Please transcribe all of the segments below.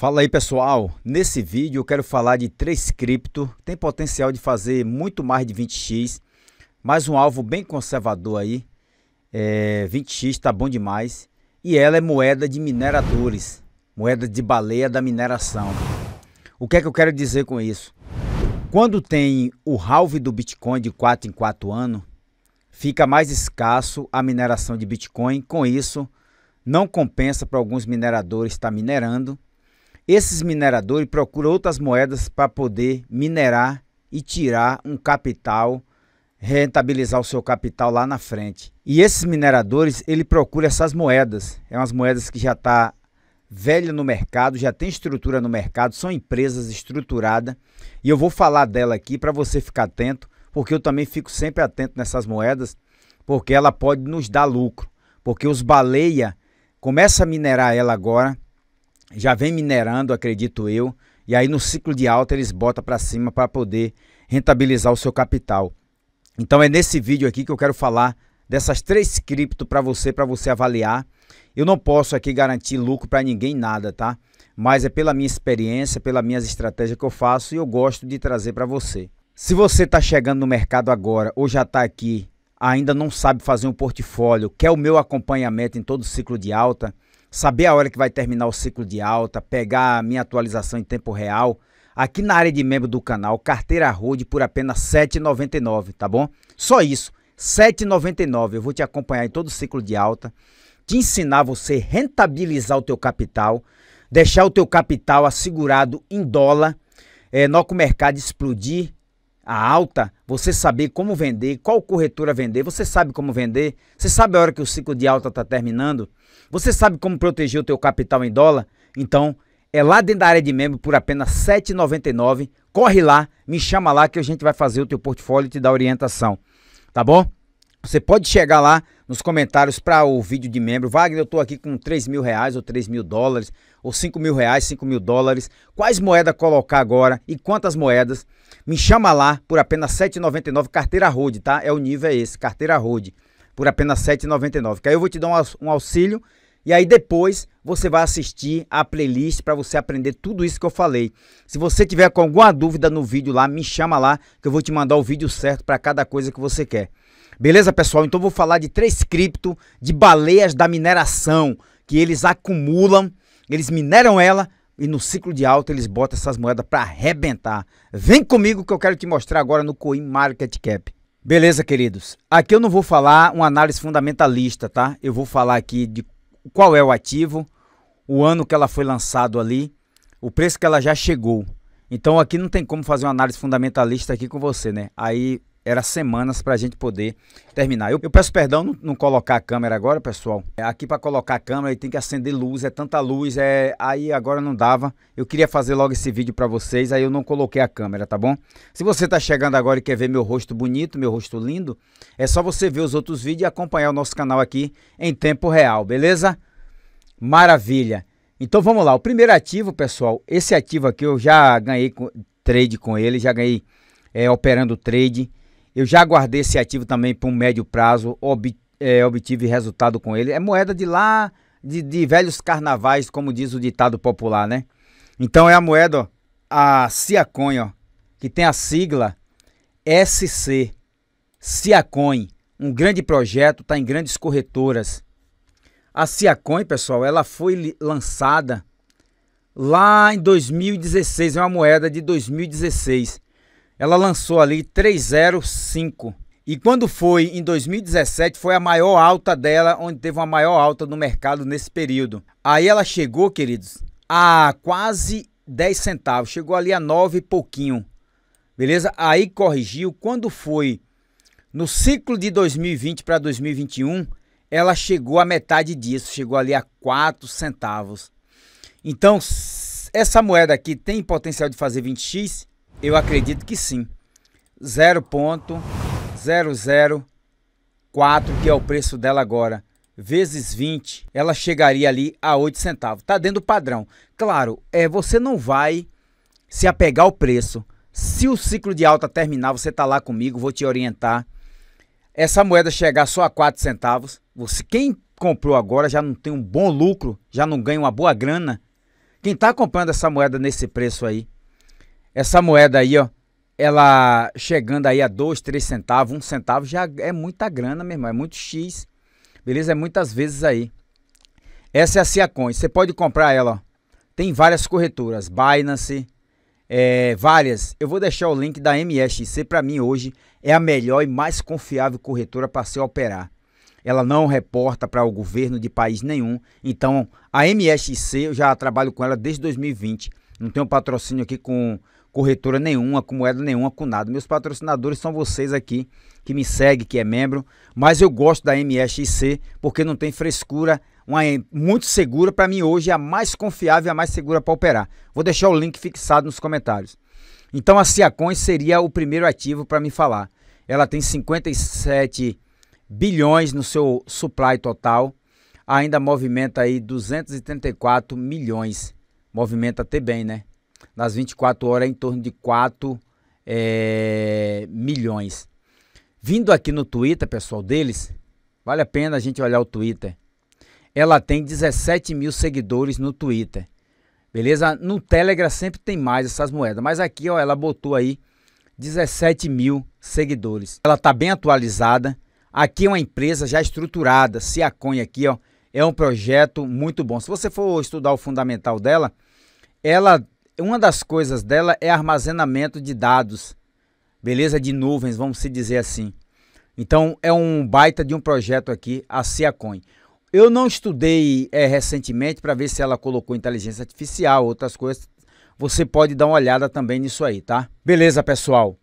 Fala aí pessoal, nesse vídeo eu quero falar de três cripto, tem potencial de fazer muito mais de 20x, mas um alvo bem conservador aí, é, 20x está bom demais, e ela é moeda de mineradores, moeda de baleia da mineração. O que é que eu quero dizer com isso? Quando tem o halve do Bitcoin de 4 em 4 anos, fica mais escasso a mineração de Bitcoin, com isso não compensa para alguns mineradores estar minerando, esses mineradores procuram outras moedas para poder minerar e tirar um capital, rentabilizar o seu capital lá na frente. E esses mineradores, ele procura essas moedas. É umas moedas que já está velha no mercado, já tem estrutura no mercado, são empresas estruturadas. E eu vou falar dela aqui para você ficar atento, porque eu também fico sempre atento nessas moedas, porque ela pode nos dar lucro. Porque os baleia começa a minerar ela agora já vem minerando, acredito eu, e aí no ciclo de alta eles botam para cima para poder rentabilizar o seu capital. Então é nesse vídeo aqui que eu quero falar dessas três cripto para você, para você avaliar. Eu não posso aqui garantir lucro para ninguém nada, tá? Mas é pela minha experiência, pelas minhas estratégias que eu faço e eu gosto de trazer para você. Se você está chegando no mercado agora ou já está aqui, ainda não sabe fazer um portfólio, quer o meu acompanhamento em todo o ciclo de alta, saber a hora que vai terminar o ciclo de alta, pegar a minha atualização em tempo real, aqui na área de membro do canal, carteira Road por apenas R$ 7,99, tá bom? Só isso, R$ 7,99. Eu vou te acompanhar em todo o ciclo de alta, te ensinar você rentabilizar o teu capital, deixar o teu capital assegurado em dólar, é, o mercado explodir a alta, você saber como vender, qual corretora vender, você sabe como vender, você sabe a hora que o ciclo de alta está terminando, você sabe como proteger o teu capital em dólar, então é lá dentro da área de membro por apenas R$ 7,99. Corre lá, me chama lá que a gente vai fazer o teu portfólio e te dar orientação, tá bom? Você pode chegar lá, nos comentários para o vídeo de membro. Wagner, eu estou aqui com 3 mil reais ou 3 mil dólares, ou 5 mil reais, 5 mil dólares. Quais moedas colocar agora e quantas moedas? Me chama lá por apenas R$7,99, carteira Rode, tá? É o nível é esse, carteira Rode, por apenas R$7,99. Que aí eu vou te dar um auxílio e aí depois você vai assistir a playlist para você aprender tudo isso que eu falei. Se você tiver com alguma dúvida no vídeo lá, me chama lá que eu vou te mandar o vídeo certo para cada coisa que você quer. Beleza, pessoal? Então vou falar de três cripto de baleias da mineração que eles acumulam, eles mineram ela e no ciclo de alta eles botam essas moedas para arrebentar. Vem comigo que eu quero te mostrar agora no Coin Market Cap. Beleza, queridos? Aqui eu não vou falar uma análise fundamentalista, tá? Eu vou falar aqui de qual é o ativo, o ano que ela foi lançado ali, o preço que ela já chegou. Então aqui não tem como fazer uma análise fundamentalista aqui com você, né? Aí era semanas para a gente poder terminar. Eu, eu peço perdão não, não, colocar a câmera agora, pessoal. É, aqui para colocar a câmera tem que acender luz, é tanta luz, é aí agora não dava. Eu queria fazer logo esse vídeo para vocês, aí eu não coloquei a câmera, tá bom? Se você está chegando agora e quer ver meu rosto bonito, meu rosto lindo, é só você ver os outros vídeos e acompanhar o nosso canal aqui em tempo real, beleza? Maravilha! Então vamos lá, o primeiro ativo, pessoal, esse ativo aqui eu já ganhei trade com ele, já ganhei é, operando trade, eu já guardei esse ativo também para um médio prazo, ob, é, obtive resultado com ele. É moeda de lá, de, de, velhos carnavais, como diz o ditado popular, né? Então é a moeda, ó, a Ciacoin, ó, que tem a sigla SC. Ciacoin, um grande projeto, está em grandes corretoras. A Ciacoin, pessoal, ela foi lançada lá em 2016, é uma moeda de 2016 ela lançou ali 305. E quando foi em 2017, foi a maior alta dela, onde teve uma maior alta no mercado nesse período. Aí ela chegou, queridos, a quase 10 centavos, chegou ali a 9 e pouquinho. Beleza? Aí corrigiu. Quando foi no ciclo de 2020 para 2021, ela chegou a metade disso, chegou ali a 4 centavos. Então, essa moeda aqui tem potencial de fazer 20x? Eu acredito que sim. 0.004, que é o preço dela agora, vezes 20, ela chegaria ali a 8 centavos. Tá dentro do padrão. Claro, é, você não vai se apegar ao preço. Se o ciclo de alta terminar, você tá lá comigo, vou te orientar. Essa moeda chegar só a 4 centavos, você quem comprou agora já não tem um bom lucro, já não ganha uma boa grana. Quem está comprando essa moeda nesse preço aí, essa moeda aí, ó, ela chegando aí a dois três centavos, um centavo, já é muita grana, meu irmão, é muito X. Beleza? É muitas vezes aí. Essa é a Ciacoin. Você pode comprar ela, ó. Tem várias corretoras, Binance, é, várias. Eu vou deixar o link da MSC para mim hoje. É a melhor e mais confiável corretora para se operar. Ela não reporta para o governo de país nenhum. Então, a MSC eu já trabalho com ela desde 2020. Não tenho patrocínio aqui com corretora nenhuma, com moeda nenhuma, com nada. Meus patrocinadores são vocês aqui que me segue, que é membro, mas eu gosto da MSIC porque não tem frescura, uma muito segura para mim hoje é a mais confiável, a mais segura para operar. Vou deixar o link fixado nos comentários. Então a Ciacoin seria o primeiro ativo para me falar. Ela tem 57 bilhões no seu supply total, ainda movimenta aí 234 milhões. Movimenta até bem, né? nas 24 horas é em torno de 4 é, milhões. Vindo aqui no Twitter, pessoal, deles, vale a pena a gente olhar o Twitter. Ela tem 17 mil seguidores no Twitter. Beleza? No Telegram sempre tem mais essas moedas. Mas aqui, ó, ela botou aí 17 mil seguidores. Ela está bem atualizada. Aqui é uma empresa já estruturada. Se a aqui, ó, é um projeto muito bom. Se você for estudar o fundamental dela, ela uma das coisas dela é armazenamento de dados, beleza? De nuvens, vamos se dizer assim. Então é um baita de um projeto aqui, a Ciacoin. Eu não estudei é, recentemente para ver se ela colocou inteligência artificial, outras coisas. Você pode dar uma olhada também nisso aí, tá? Beleza, pessoal.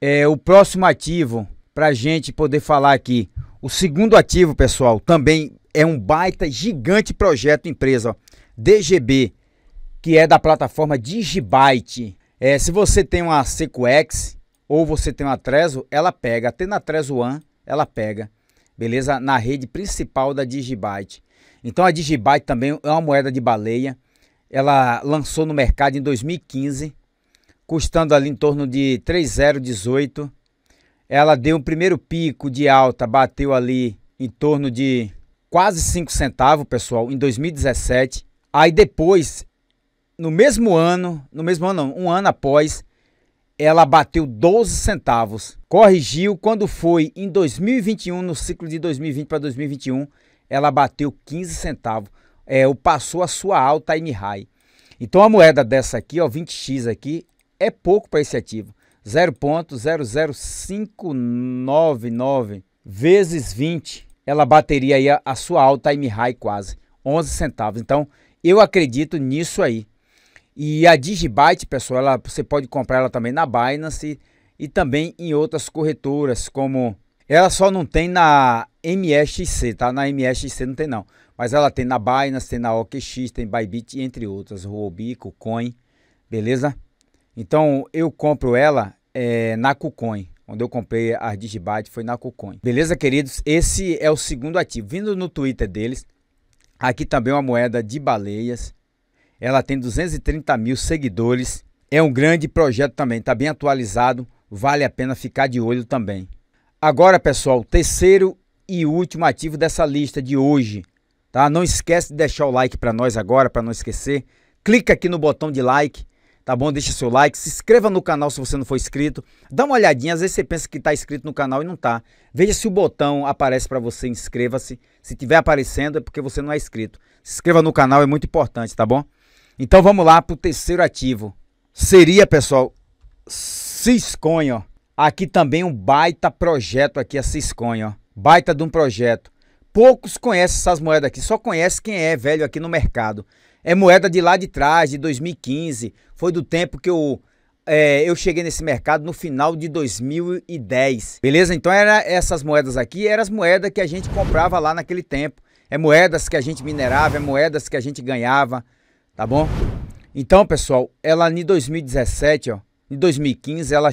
É, o próximo ativo para a gente poder falar aqui. O segundo ativo, pessoal, também é um baita gigante projeto empresa, ó, DGB que é da plataforma Digibyte. É, se você tem uma CQX ou você tem uma Trezor, ela pega. Até na Trezor One, ela pega. Beleza? Na rede principal da Digibyte. Então a Digibyte também é uma moeda de baleia. Ela lançou no mercado em 2015, custando ali em torno de 3018. Ela deu um primeiro pico de alta, bateu ali em torno de quase 5 centavos, pessoal, em 2017. Aí depois no mesmo ano, no mesmo ano, não, um ano após, ela bateu 12 centavos. Corrigiu quando foi em 2021, no ciclo de 2020 para 2021, ela bateu 15 centavos. É, passou a sua alta time high. Então a moeda dessa aqui, ó, 20x aqui, é pouco para esse ativo. 0.00599 vezes 20, ela bateria aí a, a sua alta time high quase, 11 centavos. Então, eu acredito nisso aí. E a Digibyte, pessoal, ela, você pode comprar ela também na Binance e também em outras corretoras, como ela só não tem na MSC, tá? Na MSC não tem não, mas ela tem na Binance, tem na OKX, tem Bybit, entre outras, Robico Coin beleza? Então eu compro ela é, na KuCoin. Onde eu comprei a Digibyte foi na KuCoin. Beleza, queridos? Esse é o segundo ativo. Vindo no Twitter deles, aqui também uma moeda de baleias. Ela tem 230 mil seguidores. É um grande projeto também, está bem atualizado. Vale a pena ficar de olho também. Agora, pessoal, terceiro e último ativo dessa lista de hoje. Tá? Não esquece de deixar o like para nós agora, para não esquecer. Clica aqui no botão de like, tá bom? Deixa seu like, se inscreva no canal se você não for inscrito. Dá uma olhadinha, às vezes você pensa que está inscrito no canal e não está. Veja se o botão aparece para você, inscreva-se. Se tiver aparecendo é porque você não é inscrito. Se inscreva no canal, é muito importante, tá bom? Então vamos lá para o terceiro ativo. Seria, pessoal, Cisconha, ó. Aqui também um baita projeto aqui, a Cisconha, ó. Baita de um projeto. Poucos conhecem essas moedas aqui, só conhece quem é velho aqui no mercado. É moeda de lá de trás, de 2015. Foi do tempo que eu, é, eu cheguei nesse mercado no final de 2010. Beleza? Então era essas moedas aqui, eram as moedas que a gente comprava lá naquele tempo. É moedas que a gente minerava, é moedas que a gente ganhava tá bom? Então, pessoal, ela em 2017, ó, em 2015, ela,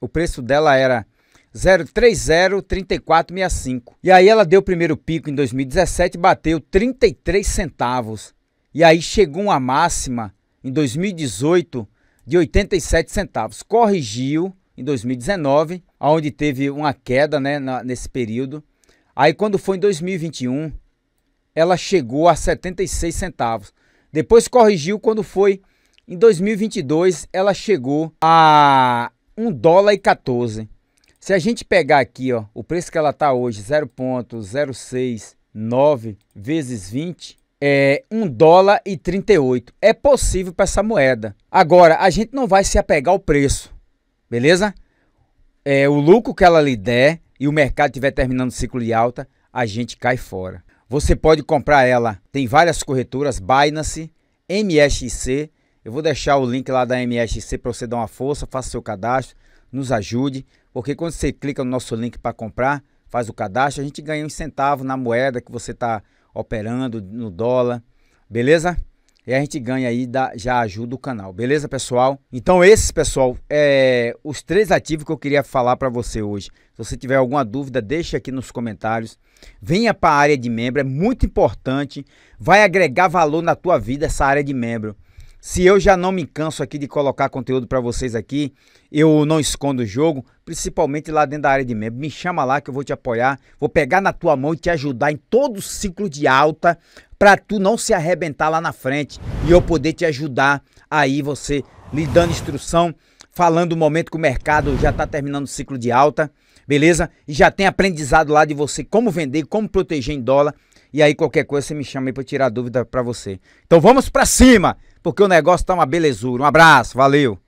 o preço dela era 0303465. E aí ela deu o primeiro pico em 2017, bateu 33 centavos. E aí chegou uma máxima em 2018 de 87 centavos. Corrigiu em 2019, onde teve uma queda né, na, nesse período. Aí quando foi em 2021, ela chegou a 76 centavos. Depois corrigiu quando foi em 2022, ela chegou a 1 dólar e 14. Se a gente pegar aqui, ó, o preço que ela está hoje, 0.069 vezes 20, é 1 dólar e 38. É possível para essa moeda. Agora, a gente não vai se apegar ao preço, beleza? É, o lucro que ela lhe der e o mercado estiver terminando o ciclo de alta, a gente cai fora. Você pode comprar ela. Tem várias corretoras, Binance, MSC. Eu vou deixar o link lá da MSC para você dar uma força, faça seu cadastro, nos ajude, porque quando você clica no nosso link para comprar, faz o cadastro, a gente ganha um centavo na moeda que você está operando, no dólar, beleza? E a gente ganha aí, da já ajuda o canal. Beleza, pessoal? Então, esses, pessoal, é os três ativos que eu queria falar para você hoje. Se você tiver alguma dúvida, deixa aqui nos comentários. Venha para a área de membro, é muito importante. Vai agregar valor na tua vida essa área de membro. Se eu já não me canso aqui de colocar conteúdo para vocês aqui, eu não escondo o jogo, principalmente lá dentro da área de membro. Me chama lá que eu vou te apoiar, vou pegar na tua mão e te ajudar em todo o ciclo de alta para tu não se arrebentar lá na frente e eu poder te ajudar aí você lhe dando instrução, falando o momento que o mercado já está terminando o ciclo de alta, beleza? E já tem aprendizado lá de você como vender, como proteger em dólar. E aí qualquer coisa você me chama aí para tirar dúvida para você. Então vamos para cima, porque o negócio tá uma belezura. Um abraço, valeu.